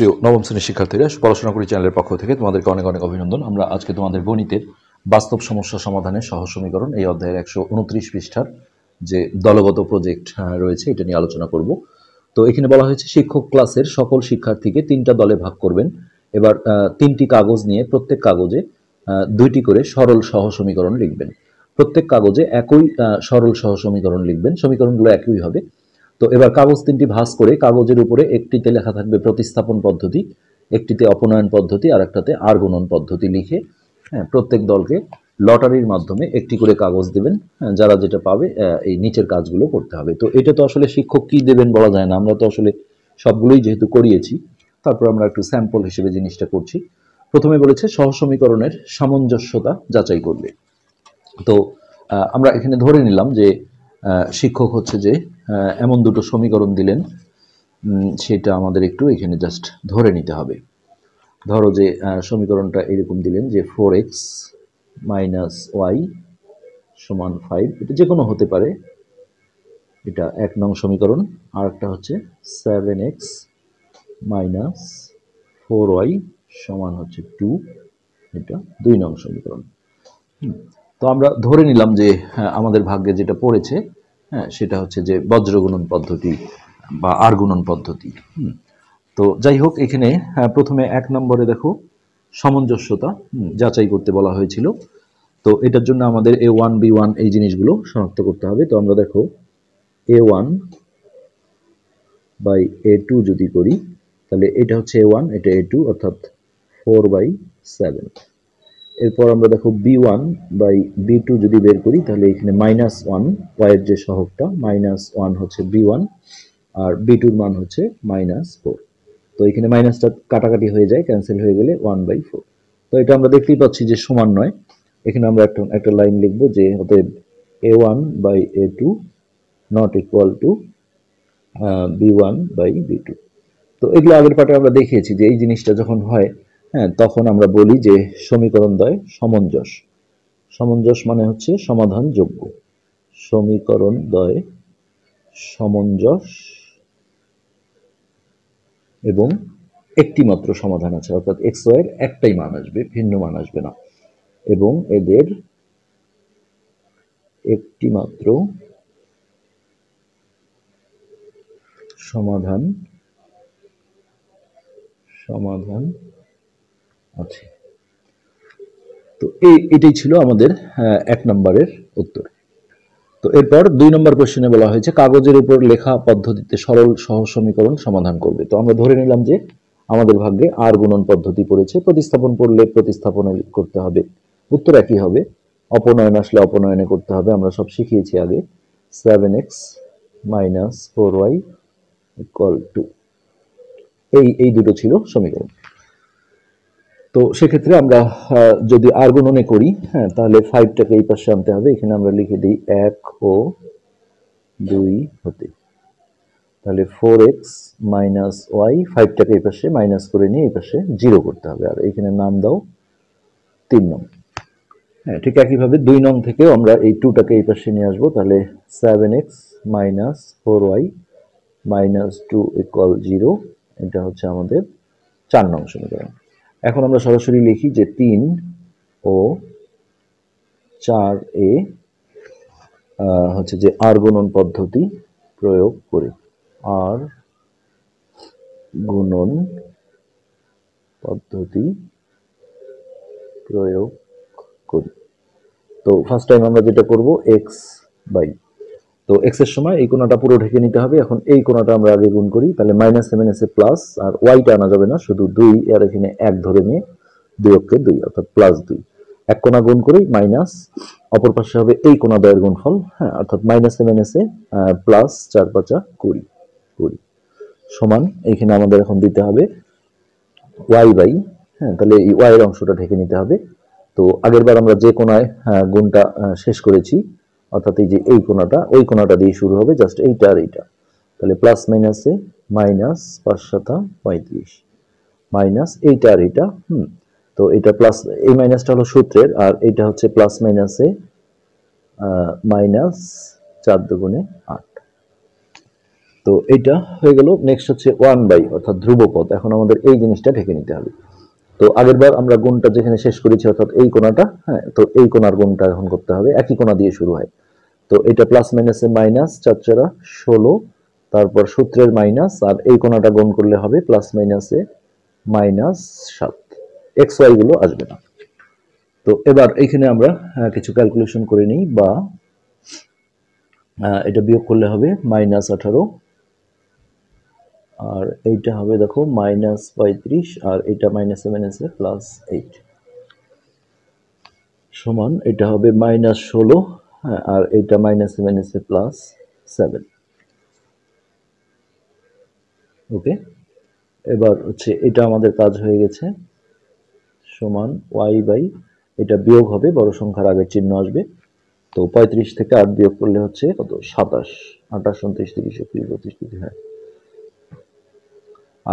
প্রিয় নবম শ্রেণীর শিক্ষার্থীরা পড়াশোনা করি চ্যানেলের পক্ষ থেকে তোমাদেরকে অনেক অনেক অভিনন্দন আমরা আজকে তোমাদের গণিতের বাস্তব সমস্যা সমাধানের সহ সমীকরণ এই অধ্যায়ের একশো উনত্রিশ পৃষ্ঠার যে দলগত প্রজেক্ট রয়েছে এটা নিয়ে আলোচনা করব তো এখানে বলা হয়েছে শিক্ষক ক্লাসের সকল শিক্ষার্থীকে তিনটা দলে ভাগ করবেন এবার তিনটি কাগজ নিয়ে প্রত্যেক কাগজে দুইটি করে সরল সহ সমীকরণ লিখবেন প্রত্যেক কাগজে একই সরল সহ সমীকরণ লিখবেন সমীকরণগুলো একই হবে তো এবার কাগজ তিনটি ভাস করে কাগজের উপরে একটিতে লেখা থাকবে প্রতিস্থাপন পদ্ধতি একটিতে অপনয়ন পদ্ধতি আর একটাতে আর্গণন পদ্ধতি লিখে হ্যাঁ প্রত্যেক দলকে লটারির মাধ্যমে একটি করে কাগজ দেবেন হ্যাঁ, যারা যেটা পাবে এই নিচের কাজগুলো করতে হবে তো এটা তো আসলে শিক্ষক কি দেবেন বলা যায় না আমরা তো আসলে সবগুলোই যেহেতু করিয়েছি তারপর আমরা একটু স্যাম্পল হিসেবে জিনিসটা করছি প্রথমে বলেছে সহসমীকরণের সামঞ্জস্যতা যাচাই করবে তো আমরা এখানে ধরে নিলাম যে শিক্ষক হচ্ছে যে এমন দুটো সমীকরণ দিলেন সেটা আমাদের একটু এখানে জাস্ট ধরে নিতে হবে ধরো যে সমীকরণটা এরকম দিলেন যে ফোর এক্স মাইনাস ওয়াই সমান ফাইভ এটা যে কোনো হতে পারে এটা এক নং সমীকরণ আর একটা হচ্ছে seven X minus four Y সমান হচ্ছে টু এটা দুই নং সমীকরণ তো আমরা ধরে নিলাম যে আমাদের ভাগ্যে যেটা পড়েছে হ্যাঁ সেটা হচ্ছে যে বজ্রগুণন পদ্ধতি বা আর্গুণন পদ্ধতি তো যাই হোক এখানে হ্যাঁ, প্রথমে এক নম্বরে দেখো সামঞ্জস্যতা যাচাই করতে বলা হয়েছিল তো এটার জন্য আমাদের এ ওয়ান বি ওয়ান এই জিনিসগুলো শনাক্ত করতে হবে তো আমরা দেখো A one by A two যদি করি তাহলে এটা হচ্ছে এ ওয়ান এটা এ টু অর্থাৎ ফোর বাই সেভেন এরপর আমরা দেখো B one by B two যদি বের করি তাহলে এখানে মাইনাস ওয়ান ওয়াইয়ের যে সহকটা মাইনাস ওয়ান হচ্ছে বি ওয়ান আর বি টুর মান হচ্ছে মাইনাস ফোর তো এখানে মাইনাসটা কাটাকাটি হয়ে যায় ক্যান্সেল হয়ে গেলে ওয়ান বাই ফোর তো এটা আমরা দেখতেই পাচ্ছি যে সমান নয় এখানে আমরা একটা একটা লাইন লিখবো যে অতএব A one by A two not equal to B one by B two তো এগুলো আগের পাটে আমরা দেখিয়েছি যে এই জিনিসটা যখন হয় হ্যাঁ তখন আমরা বলি যে সমীকরণ দ্বয় সমঞ্জস সমঞ্জস মানে হচ্ছে সমাধান যোগ্য সমীকরণ দ্বয় সমঞ্জস এবং একটি মাত্র সমাধান আছে অর্থাৎ এক্স এর একটাই মান আসবে ভিন্ন মান আসবে না এবং এদের একটি মাত্র সমাধান সমাধান আছে আচ্ছা। তো এই এটাই ছিল আমাদের এক নম্বরের উত্তর তো এরপর দুই নম্বর কোশ্চেনে বলা হয়েছে কাগজের উপর লেখা পদ্ধতিতে সরল সহজ সমীকরণ সমাধান করবে তো আমরা ধরে নিলাম যে আমাদের ভাগ্যে আর গুণন পদ্ধতি পড়েছে প্রতিস্থাপন করলে প্রতিস্থাপন করতে হবে উত্তর একই হবে অপনয়ন আসলে অপনয়নে করতে হবে আমরা সব শিখিয়েছি আগে seven X minus four Y equal to এই এই দুটো ছিল সমীকরণ তো সেক্ষেত্রে আমরা যদি আর গুণনে করি হ্যাঁ তাহলে ফাইভটাকে এই পাশে আনতে হবে এখানে আমরা লিখে দিই এক ও দুই হতে তাহলে ফোর এক্স মাইনাস ওয়াই ফাইভটাকে এই পাশে মাইনাস করে নিয়ে এই পাশে জিরো করতে হবে আর এখানে নাম দাও তিন নং হ্যাঁ ঠিক একইভাবে দুই নং থেকেও আমরা এই টুটাকে এই পাশে নিয়ে আসবো তাহলে seven X minus four Y minus two equal zero এটা হচ্ছে আমাদের চার নং সমীকরণ এখন আমরা সরাসরি লিখি যে তিন ও চার এ হচ্ছে যে আর গুণন পদ্ধতি প্রয়োগ করে আর গুণন পদ্ধতি প্রয়োগ করি তো ফার্স্ট টাইম আমরা যেটা করব এক্স বাই তো এক্স এর সময় এই কোণাটা পুরো ঢেকে নিতে হবে এখন এই কোণাটা আমরা আগে গুণ করি তাহলে মাইনাস সেভেন এ প্লাস আর ওয়াইটা আনা যাবে না শুধু দুই আর এখানে এক ধরে নিয়ে দুই অক্ষে দুই অর্থাৎ প্লাস দুই এক কোণা গুণ করি মাইনাস অপর পাশে হবে এই কোণা দয়ের গুণফল হ্যাঁ অর্থাৎ মাইনাস সেভেন এ প্লাস চার পাঁচা কুড়ি কুড়ি সমান এইখানে আমাদের এখন দিতে হবে ওয়াই বাই হ্যাঁ তাহলে এই ওয়াইয়ের অংশটা ঢেকে নিতে হবে তো আগেরবার আমরা যে কোনায় হ্যাঁ, গুণটা শেষ করেছি অর্থাৎ এই যে এই কোনাটা ওই কোনাটা দিয়ে শুরু হবে জাস্ট এইটা আর এইটা তাহলে প্লাস মাইনাসে মাইনাস পাঁচ পঁয়ত্রিশ মাইনাস এইটা আর এইটা হুম তো এটা প্লাস এই মাইনাসটা হলো সূত্রের আর এটা হচ্ছে প্লাস মাইনাসে মাইনাস চার দুগুণে আট তো এটা হয়ে গেল নেক্সট হচ্ছে ওয়ান বাই অর্থাৎ ধ্রুবপদ এখন আমাদের এই জিনিসটা ঢেকে নিতে হবে তো আগের বার আমরা গুণটা যেখানে শেষ করেছি অর্থাৎ এই কোণাটা হ্যাঁ তো এই কোণার গুণটা এখন করতে হবে একই কোণা দিয়ে শুরু হয় তো এটা প্লাস মাইনাসে মাইনাস চার চারা ষোলো তারপর সূত্রের মাইনাস আর এই কোণাটা গুণ করলে হবে প্লাস মাইনাসে মাইনাস সাত এক্স ওয়াইগুলো আসবে না তো এবার এখানে আমরা কিছু ক্যালকুলেশন করে নিই বা এটা বিয়োগ করলে হবে মাইনাস আঠারো আর এইটা হবে দেখো মাইনাস পঁয়ত্রিশ আর এটা মাইনাসে মাইনাসে প্লাস এইট সমান এটা হবে মাইনাস ষোলো হ্যাঁ, আর এটা মাইনাসে মাইনাসে প্লাস সেভেন ওকে এবার হচ্ছে এটা আমাদের কাজ হয়ে গেছে সমান ওয়াই বাই এটা বিয়োগ হবে বড় সংখ্যার আগের চিহ্ন আসবে তো পঁয়ত্রিশ থেকে আট বিয়োগ করলে হচ্ছে কত সাতাশ আঠাশ উনত্রিশ তিরিশ একত্রিশ বত্রিশ তিরিশ হ্যাঁ।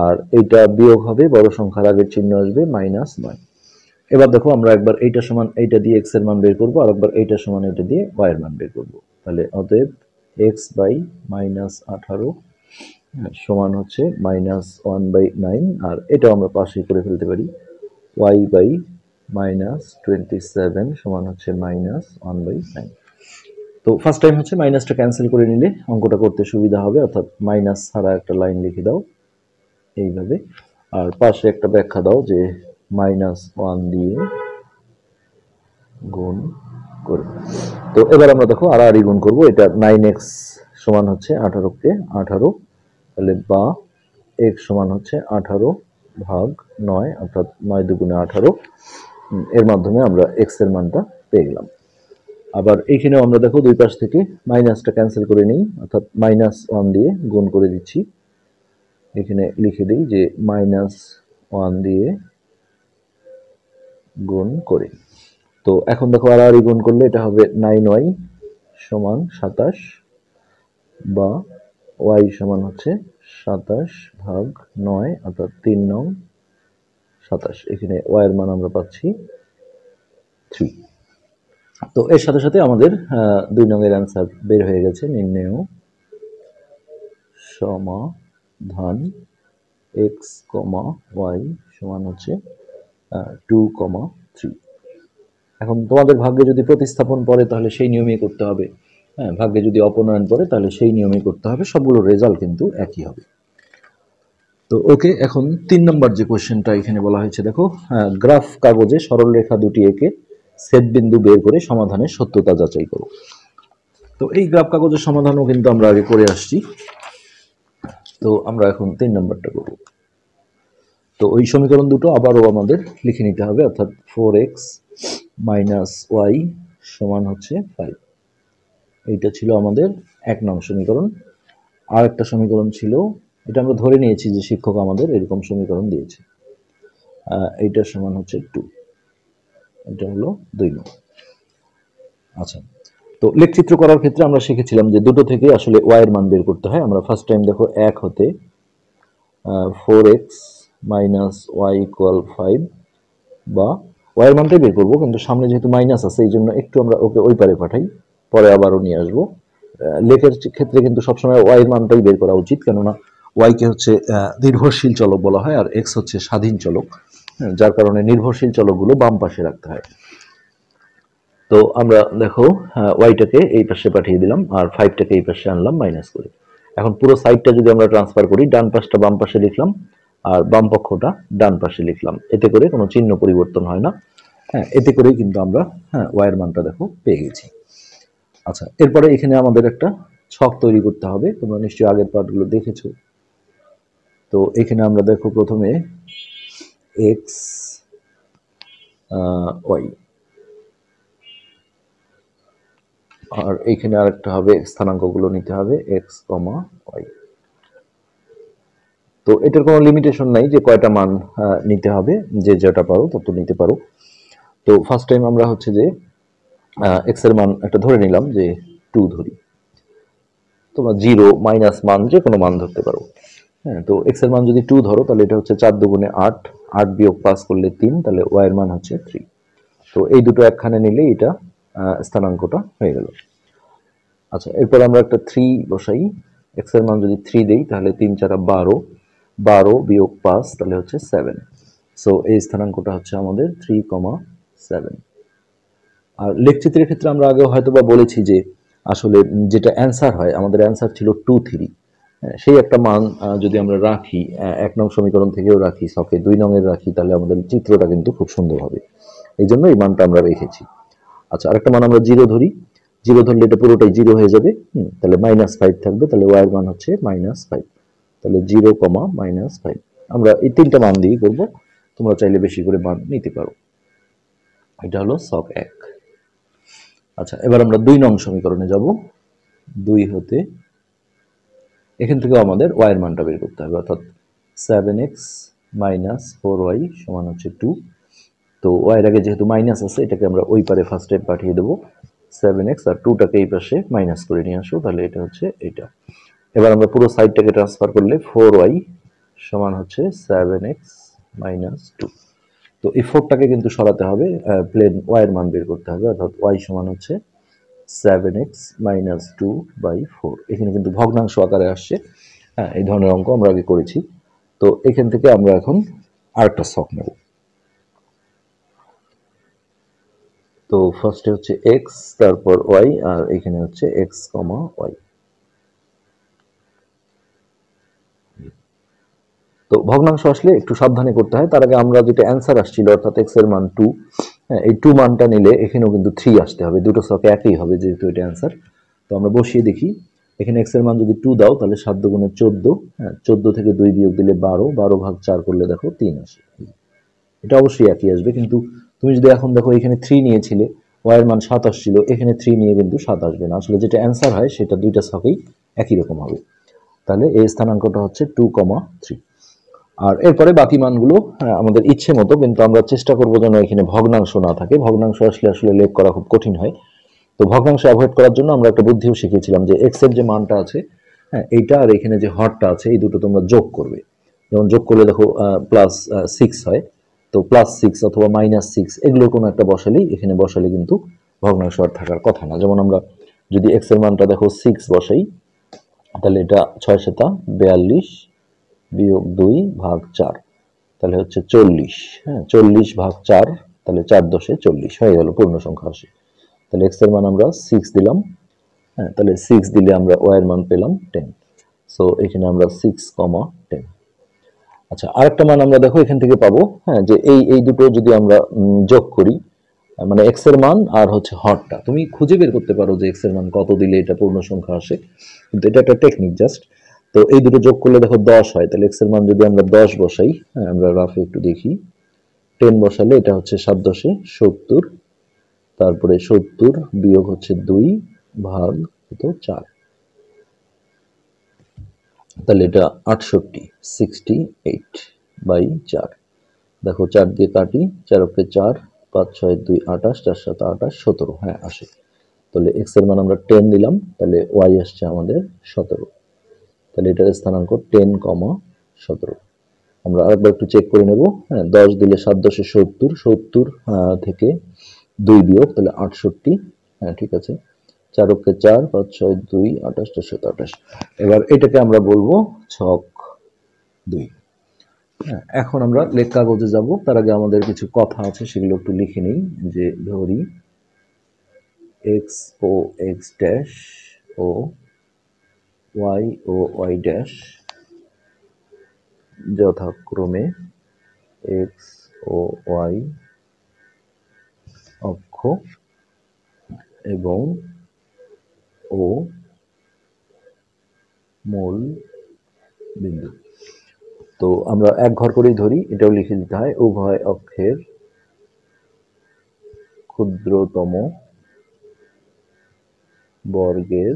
আর এইটা বিয়োগ হবে বড় সংখ্যার আগের চিহ্ন আসবে মাইনাস নয় এবার দেখো আমরা একবার এইটা সমান এইটা দিয়ে এক্স এর মান বের করবো আর একবার এইটা সমান এটা দিয়ে ওয়াই এর মান বের করবো তাহলে অতএব এক্স বাই মাইনাস আঠারো হ্যাঁ, সমান হচ্ছে মাইনাস ওয়ান বাই নাইন আর এটাও আমরা পাশেই করে ফেলতে পারি Y by minus twenty seven সমান হচ্ছে মাইনাস ওয়ান বাই নাইন তো ফার্স্ট টাইম হচ্ছে মাইনাসটা ক্যান্সেল করে নিলে অঙ্কটা করতে সুবিধা হবে অর্থাৎ মাইনাস ছাড়া একটা লাইন লিখে দাও এইভাবে আর পাশে একটা ব্যাখ্যা দাও যে মাইনাস ওয়ান দিয়ে গুণ করে তো এবার আমরা দেখো আর আর গুণ করবো এটা নাইন এক্স সমান হচ্ছে আঠারোকে আঠারো তাহলে বা এক্স সমান হচ্ছে আঠারো ভাগ নয় অর্থাৎ নয় দুগুণে আঠারো এর মাধ্যমে আমরা এক্স এর মানটা পেয়ে গেলাম আবার এইখানেও আমরা দেখো দুই পাশ থেকে মাইনাসটা ক্যান্সেল করে নিই অর্থাৎ মাইনাস ওয়ান দিয়ে গুণ করে দিচ্ছি এখানে লিখে দিই যে মাইনাস ওয়ান দিয়ে গুণ করে তো এখন দেখো আর আড়ি গুণ করলে এটা হবে নাইন ওয়াই সমান সাতাশ বা ওয়াই সমান হচ্ছে সাতাশ ভাগ নয় অর্থাৎ তিন নং সাতাশ এখানে ওয়াইয়ের মান আমরা পাচ্ছি থ্রি তো এর সাথে সাথে আমাদের দুই নংয়ের অ্যান্সার বের হয়ে গেছে নির্ণয় সমা ধান এক্স কমা ওয়াই সমান হচ্ছে টু কমা থ্রি এখন তোমাদের ভাগ্যে যদি প্রতিস্থাপন পড়ে তাহলে সেই নিয়মেই করতে হবে হ্যাঁ ভাগ্যে যদি অপনয়ন পড়ে তাহলে সেই নিয়মেই করতে হবে সবগুলো রেজাল্ট কিন্তু একই হবে তো ওকে এখন তিন নম্বর যে কোয়েশ্চেনটা এখানে বলা হয়েছে দেখো গ্রাফ কাগজে সরলরেখা দুটি একে বিন্দু বের করে সমাধানের সত্যতা যাচাই করো তো এই গ্রাফ কাগজের সমাধানও কিন্তু আমরা আগে করে আসছি তো আমরা এখন তিন নম্বরটা করব তো ওই সমীকরণ দুটো আবারও আমাদের লিখে নিতে হবে অর্থাৎ ফোর এক্স মাইনাস ওয়াই সমান হচ্ছে ফাইভ এইটা ছিল আমাদের এক নং সমীকরণ আর একটা সমীকরণ ছিল এটা আমরা ধরে নিয়েছি যে শিক্ষক আমাদের এরকম সমীকরণ দিয়েছে এইটার সমান হচ্ছে টু এটা হলো দুই নং আচ্ছা তো লেখচিত্র করার ক্ষেত্রে আমরা শিখেছিলাম যে দুটো থেকে আসলে ওয়াইয়ের মান বের করতে হয় আমরা ফার্স্ট টাইম দেখো এক হতে four X minus Y equal five বা ওয়াইয়ের মানটাই বের করবো কিন্তু সামনে যেহেতু মাইনাস আছে এই জন্য একটু আমরা ওকে ওই পারে পাঠাই পরে আবারও নিয়ে আসবো লেখের ক্ষেত্রে কিন্তু সবসময় ওয়াইয়ের মানটাই বের করা উচিত কেননা ওয়াইকে হচ্ছে নির্ভরশীল চলক বলা হয় আর এক্স হচ্ছে স্বাধীন চলক হ্যাঁ, যার কারণে নির্ভরশীল চলকগুলো বাম পাশে রাখতে হয় তো আমরা দেখো ওয়াইটাকে এই পাশে পাঠিয়ে দিলাম আর ফাইভটাকে এই পাশে আনলাম মাইনাস করে এখন পুরো সাইডটা যদি আমরা ট্রান্সফার করি ডান পাশটা বাম পাশে লিখলাম আর বাম পক্ষটা ডান পাশে লিখলাম এতে করে কোনো চিহ্ন পরিবর্তন হয় না হ্যাঁ এতে করেই কিন্তু আমরা হ্যাঁ ওয়াইয়ের মানটা দেখো পেয়ে গেছি আচ্ছা এরপরে এখানে আমাদের একটা ছক তৈরি করতে হবে তোমরা নিশ্চয়ই আগের পার্টগুলো দেখেছো তো এখানে আমরা দেখো প্রথমে এক্স ওয়াই আর এইখানে আরেকটা হবে স্থানাঙ্কগুলো নিতে হবে এক্স কমা ওয়াই তো এটার কোনো লিমিটেশন নাই যে কয়টা মান নিতে হবে যে যেটা পারো তত নিতে পারো তো ফার্স্ট টাইম আমরা হচ্ছে যে এক্স এর মান একটা ধরে নিলাম যে টু ধরি তোমরা জিরো মাইনাস মান যে কোনো মান ধরতে পারো হ্যাঁ তো এক্স এর মান যদি টু ধরো তাহলে এটা হচ্ছে চার দুগুণে আট আট বিয়োগ পাস করলে তিন তাহলে ওয়াই এর মান হচ্ছে থ্রি তো এই দুটো একখানে নিলে এটা স্থানাঙ্কটা হয়ে গেল আচ্ছা এরপর আমরা একটা থ্রি বসাই এক্স এর মান যদি থ্রি দিই তাহলে তিন চারা বারো বারো বিয়োগ পাঁচ তাহলে হচ্ছে সেভেন সো এই স্থানাঙ্কটা হচ্ছে আমাদের থ্রি কমা সেভেন আর লেখচিত্রের ক্ষেত্রে আমরা আগে হয়তো বা বলেছি যে আসলে যেটা অ্যান্সার হয় আমাদের অ্যান্সার ছিল টু থ্রি হ্যাঁ, সেই একটা মান যদি আমরা রাখি এক নং সমীকরণ থেকেও রাখি সকে দুই নংয়ের রাখি তাহলে আমাদের চিত্রটা কিন্তু খুব সুন্দর হবে এই জন্য এই মানটা আমরা রেখেছি আচ্ছা আরেকটা মান আমরা জিরো ধরি জিরো ধরলে এটা পুরোটাই জিরো হয়ে যাবে তাহলে মাইনাস ফাইভ থাকবে তাহলে ওয়াইয়ের মান হচ্ছে মাইনাস ফাইভ তাহলে জিরো কমা মাইনাস ফাইভ আমরা এই তিনটা মান দিয়ে করবো তোমরা চাইলে বেশি করে মান নিতে পারো এটা হলো সক এক আচ্ছা এবার আমরা দুই নং সমীকরণে যাব দুই হতে এখান থেকেও আমাদের ওয়াইয়ের মানটা বের করতে হবে অর্থাৎ seven X minus four Y সমান হচ্ছে টু তো ওয়াইয়ের আগে যেহেতু মাইনাস আছে এটাকে আমরা ওই পারে ফার্স্ট টাইম পাঠিয়ে দেবো সেভেন এক্স আর টুটাকে এই পাশে মাইনাস করে নিয়ে আসবো তাহলে এটা হচ্ছে এটা এবার আমরা পুরো সাইডটাকে ট্রান্সফার করলে ফোর ওয়াই সমান হচ্ছে সেভেন এক্স মাইনাস টু তো এই ফোরটাকে কিন্তু সরাতে হবে প্লেন ওয়াইয়ের মান বের করতে হবে অর্থাৎ ওয়াই সমান হচ্ছে seven X minus two by four এখানে কিন্তু ভগ্নাংশ আকারে আসছে হ্যাঁ এই ধরনের অঙ্ক আমরা আগে করেছি তো এখান থেকে আমরা এখন আরেকটা শখ নেব তো ফার্স্টে হচ্ছে এক্স তারপর ওয়াই আর এখানে হচ্ছে এক্স কমা ওয়াই তো ভগ্নাংশ আসলে একটু সাবধানে করতে হয় তার আগে আমরা যেটা অ্যান্সার আসছিল অর্থাৎ এক্স এর মান টু হ্যাঁ, এই টু মানটা নিলে এখানেও কিন্তু থ্রি আসতে হবে দুটো সকে একই হবে যেহেতু এটা অ্যান্সার তো আমরা বসিয়ে দেখি এখানে এক্স এর মান যদি টু দাও তাহলে সাত দুগুণে চোদ্দ হ্যাঁ চোদ্দ থেকে দুই বিয়োগ দিলে বারো বারো ভাগ চার করলে দেখো তিন আসে এটা অবশ্যই একই আসবে কিন্তু তুমি যদি এখন দেখো এখানে থ্রি নিয়েছিলে এর মান সাতাশ ছিল এখানে থ্রি নিয়ে কিন্তু সাত আসবে না আসলে যেটা অ্যান্সার হয় সেটা দুইটা ছকেই একই রকম হবে তাহলে এই স্থানাঙ্কটা হচ্ছে টু কমা থ্রি আর এরপরে বাকি মানগুলো হ্যাঁ, আমাদের ইচ্ছে মতো কিন্তু আমরা চেষ্টা করবো যেন এখানে ভগ্নাংশ না থাকে ভগ্নাংশ আসলে আসলে লেপ করা খুব কঠিন হয় তো ভগ্নাংশ অ্যাভয়েড করার জন্য আমরা একটা বুদ্ধিও শিখিয়েছিলাম যে এক্সের যে মানটা আছে হ্যাঁ এইটা আর এখানে যে হরটা আছে এই দুটো তোমরা যোগ করবে যেমন যোগ করলে দেখো প্লাস সিক্স হয় তো প্লাস সিক্স অথবা মাইনাস সিক্স এগুলো কোনো একটা বসালেই এখানে বসালে কিন্তু ভগ্নাংশ আর থাকার কথা না যেমন আমরা যদি এক্স এর মানটা দেখো সিক্স বসাই তাহলে এটা ছয় শতা বিয়াল্লিশ বিয়োগ দুই ভাগ চার তাহলে হচ্ছে চল্লিশ হ্যাঁ চল্লিশ ভাগ চার তাহলে চার দশে চল্লিশ হয়ে গেল পূর্ণ সংখ্যা আসে তাহলে এক্স এর মান আমরা সিক্স দিলাম হ্যাঁ তাহলে সিক্স দিলে আমরা ওয়ার মান পেলাম টেন সো এখানে আমরা সিক্স কমা আচ্ছা আরেকটা মান আমরা দেখো এখান থেকে পাবো হ্যাঁ যে এই এই দুটো যদি আমরা যোগ করি মানে এক্স এর মান আর হচ্ছে হটটা তুমি খুঁজে বের করতে পারো যে এক্স এর মান কত দিলে এটা পূর্ণ সংখ্যা আসে কিন্তু এটা একটা টেকনিক জাস্ট তো এই দুটো যোগ করলে দেখো দশ হয় তাহলে এক্স এর মান যদি আমরা দশ বসাই হ্যাঁ আমরা রাফে একটু দেখি টেন বসালে এটা হচ্ছে সাত দশে সত্তর তারপরে সত্তর বিয়োগ হচ্ছে দুই ভাগ হতো চার তাহলে এটা আটষট্টি সিক্সটি এইট বাই চার দেখো চার দিয়ে কাটি চার অক্ষে চার পাঁচ ছয় দুই আঠাশ চার সাত আঠাশ সতেরো হ্যাঁ আসে তাহলে এক্স এর মান আমরা টেন দিলাম তাহলে ওয়াই আসছে আমাদের সতেরো তাহলে এটার স্থানাঙ্ক টেন কমা সতেরো আমরা আরেকবার একটু চেক করে নেব হ্যাঁ দশ দিলে সাত দশে সত্তর সত্তর থেকে দুই বিয়োগ তাহলে আটষট্টি হ্যাঁ ঠিক আছে চার অক্ষে চার পাঁচ ছয় দুই আঠাশ চারশো আঠাশ এবার এটাকে আমরা বলবো ছক দুই হ্যাঁ, এখন আমরা লেখ কাগজে যাব তার আগে আমাদের কিছু কথা আছে সেগুলো একটু লিখে নিই যে ধরি X O X dash O Y O Y dash যথাক্রমে এক্স ও ওয়াই অক্ষ এবং ও মূল বিন্দু তো আমরা এক ঘর করেই ধরি এটাও লিখে দিতে হয় উভয় অক্ষের ক্ষুদ্রতম বর্গের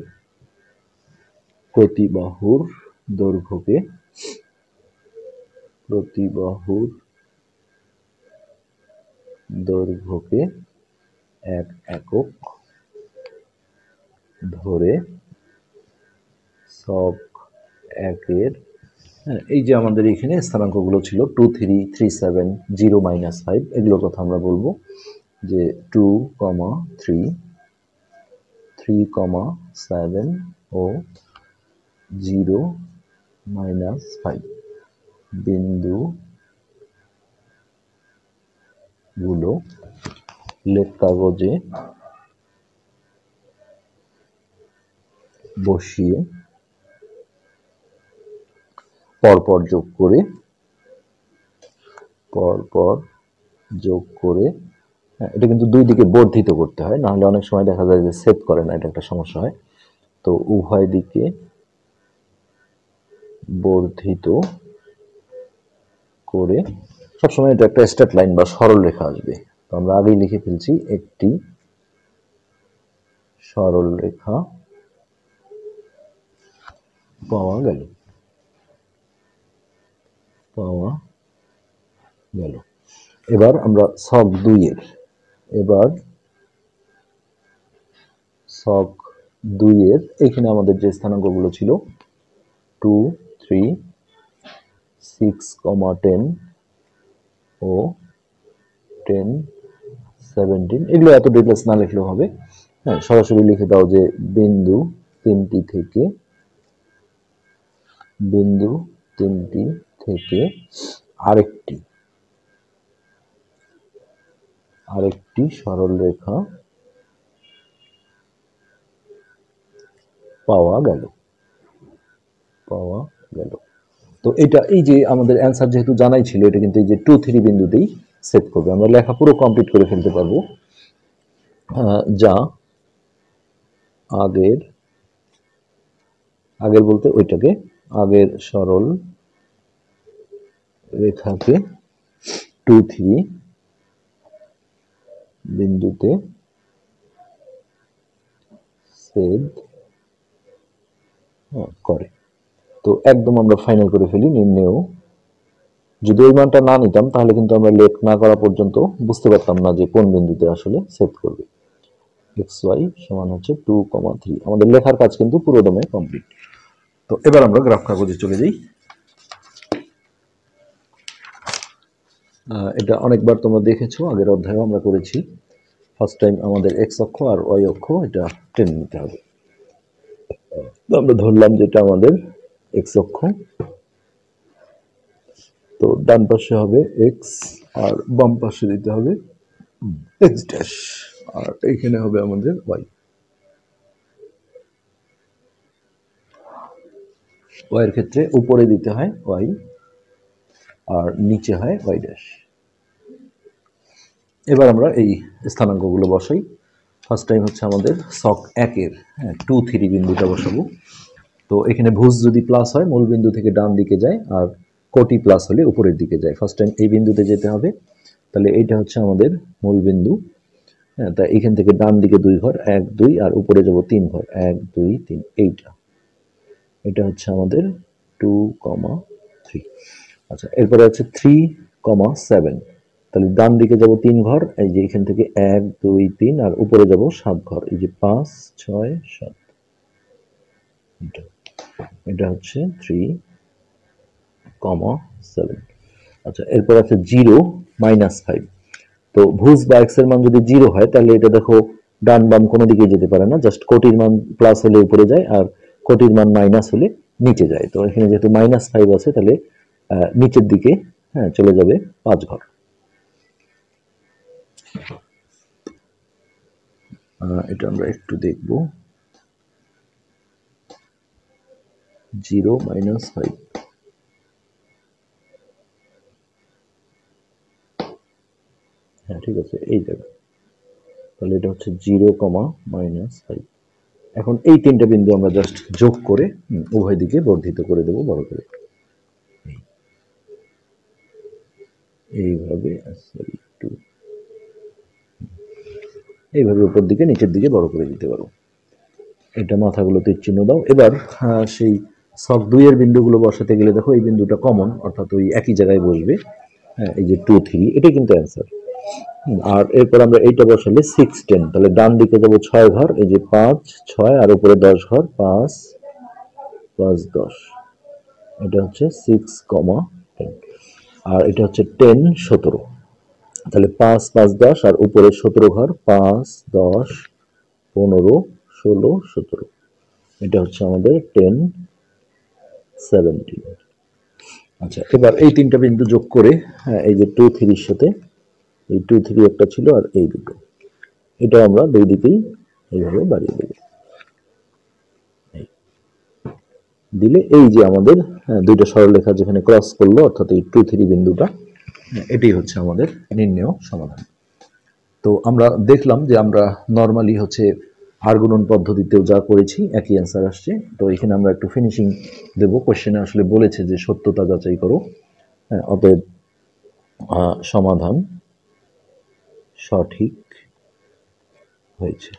প্রতিবাহুর দৈর্ঘ্যকে প্রতিবাহুর দৈর্ঘ্যকে এক একক ধরে সব একের হ্যাঁ, এই যে আমাদের এখানে স্থানাঙ্কগুলো ছিল two three three seven zero minus five এগুলোর কথা আমরা বলবো যে two comma three three comma seven ও জিরো মাইনাস ফাইভ বিন্দু গুলো লেখ কাগজে বসিয়ে পরপর যোগ করে পরপর যোগ করে হ্যাঁ, এটা কিন্তু দুই দিকে বর্ধিত করতে হয় নাহলে অনেক সময় দেখা যায় যে সেভ করে না এটা একটা সমস্যা হয় তো উভয় দিকে বর্ধিত করে সবসময় এটা একটা স্ট্রেট লাইন বা সরল রেখা আসবে তো আমরা আগেই লিখে ফেলছি একটি সরল রেখা পাওয়া গেল পাওয়া গেল এবার আমরা সব দুইয়ের এবার সক দুইয়ের এখানে আমাদের যে স্থানাঙ্কগুলো ছিল two three six comma ten ও টেন সেভেন্টিন এগুলো এত ডিটেলস না লিখলেও হবে হ্যাঁ সরাসরি লিখে দাও যে বিন্দু তিনটি থেকে বিন্দু তিনটি থেকে আরেকটি আরেকটি সরল রেখা পাওয়া গেল পাওয়া গেল তো এটা এই যে আমাদের অ্যান্সার যেহেতু জানাই ছিল এটা কিন্তু এই যে টু থ্রি বিন্দুতেই সেট করবে আমরা লেখা পুরো কমপ্লিট করে ফেলতে পারবো যা আগের আগের বলতে ওইটাকে আগের সরল রেখাকে টু থ্রি বিন্দুতে সেদ করে তো একদম আমরা ফাইনাল করে ফেলি নিম্নেও যদি ওই মানটা না নিতাম তাহলে কিন্তু আমরা লেট না করা পর্যন্ত বুঝতে পারতাম না যে কোন বিন্দুতে আসলে সেট করবে এক্স ওয়াই সমান হচ্ছে টু কমা থ্রি আমাদের লেখার কাজ কিন্তু পুরোদমে কমপ্লিট তো এবার আমরা গ্রাফ কাগজে চলে যাই এটা অনেকবার তোমরা দেখেছো আগের অধ্যায়েও আমরা করেছি ফার্স্ট টাইম আমাদের এক্স অক্ষ আর ওয়াই অক্ষ এটা টেনে নিতে হবে তো আমরা ধরলাম যেটা আমাদের এক্স অক্ষ তো ডান পাশে হবে এক্স আর বাম পাশে দিতে হবে এক্স ড্যাশ আর এইখানে হবে আমাদের ওয়াই ওয়াইয়ের ক্ষেত্রে উপরে দিতে হয় ওয়াই আর নিচে হয় ওয়াই ড্যাশ এবার আমরা এই স্থানাঙ্কগুলো বসাই ফার্স্ট টাইম হচ্ছে আমাদের সক একের হ্যাঁ টু থ্রি বিন্দুটা বসাবো তো এখানে ভুজ যদি প্লাস হয় মূল বিন্দু থেকে ডান দিকে যায় আর কোটি প্লাস হলে উপরের দিকে যায় ফার্স্ট টাইম এই বিন্দুতে যেতে হবে তাহলে এইটা হচ্ছে আমাদের মূল বিন্দু হ্যাঁ তা এখান থেকে ডান দিকে দুই ঘর এক দুই আর উপরে যাব তিন ঘর এক দুই তিন এইটা এটা হচ্ছে আমাদের টু কমা থ্রি আচ্ছা এরপরে আছে থ্রি কমা সেভেন তাহলে ডান দিকে যাব তিন ঘর এই যে এখান থেকে এক দুই তিন আর উপরে যাব সাত ঘর এই যে পাঁচ ছয় সাত এটা এটা হচ্ছে থ্রি কমা সেভেন আচ্ছা এরপর আছে জিরো মাইনাস ফাইভ তো ভুজ বা এক্সের মান যদি জিরো হয় তাহলে এটা দেখো ডান বাম কোনো দিকে যেতে পারে না জাস্ট কোটির মান প্লাস হলে উপরে যায় আর কোটির মান মাইনাস হলে নিচে যায় তো এখানে যেহেতু মাইনাস ফাইভ আছে তাহলে নিচের দিকে হ্যাঁ চলে যাবে পাঁচ ঘর এটা আমরা একটু দেখব জিরো মাইনাস ফাইভ হ্যাঁ ঠিক আছে এই জায়গা তাহলে এটা হচ্ছে জিরো কমা মাইনাস ফাইভ এখন এই তিনটা বিন্দু আমরা জাস্ট যোগ করে উভয় দিকে বর্ধিত করে দেব বড় করে এইভাবে এইভাবে উপর দিকে নিচের দিকে বড় করে দিতে পারো এটা মাথাগুলো চিহ্ন দাও এবার সেই সক দুইয়ের বিন্দুগুলো বসাতে গেলে দেখো এই বিন্দুটা কমন অর্থাৎ ওই একই জায়গায় বসবে হ্যাঁ এই যে টু থ্রি এটাই কিন্তু অ্যান্সার আর এরপর আমরা এইটা বসালে সিক্স টেন তাহলে ডান দিকে যাবো ছয় ঘর এই যে পাঁচ ছয় আর উপরে দশ ঘর পাঁচ পাঁচ দশ এটা হচ্ছে সিক্স কমা টেন আর এটা হচ্ছে টেন সতেরো তাহলে পাঁচ পাঁচ দশ আর উপরে সতেরো ঘর পাঁচ দশ পনেরো ষোলো সতেরো এটা হচ্ছে আমাদের টেন সেভেন্টিন আচ্ছা এবার এই তিনটা বিন্দু যোগ করে হ্যাঁ, এই যে টু থ্রির সাথে এই টু থ্রি একটা ছিল আর এই দুটো এটা আমরা দুই দিকেই এইভাবে বাড়িয়ে দেব দিলে এই যে আমাদের হ্যাঁ, দুইটা সরলরেখা যেখানে ক্রস করলো অর্থাৎ এই টু থ্রি বিন্দুটা হ্যাঁ, এটি হচ্ছে আমাদের নির্ণেয় সমাধান তো আমরা দেখলাম যে আমরা নর্মালি হচ্ছে আর্গুনন পদ্ধতিতেও যা করেছি একই অ্যান্সার আসছে তো এখানে আমরা একটু ফিনিশিং দেব কোয়েশ্চেনে আসলে বলেছে যে সত্যতা যাচাই করো হ্যাঁ অতএব সমাধান সঠিক হয়েছে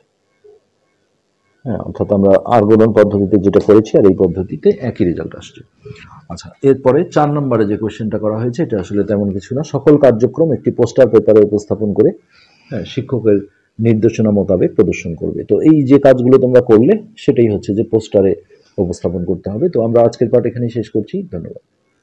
হ্যাঁ অর্থাৎ আমরা আর্গোদন পদ্ধতিতে যেটা করেছি আর এই পদ্ধতিতে একই রেজাল্ট আসছে আচ্ছা এরপরে চার নম্বরে যে কোয়েশ্চেনটা করা হয়েছে এটা আসলে তেমন কিছু না সকল কার্যক্রম একটি পোস্টার পেপারে উপস্থাপন করে হ্যাঁ শিক্ষকের নির্দেশনা মোতাবেক প্রদর্শন করবে তো এই যে কাজগুলো তোমরা করলে সেটাই হচ্ছে যে পোস্টারে উপস্থাপন করতে হবে তো আমরা আজকের পাঠ এখানেই শেষ করছি ধন্যবাদ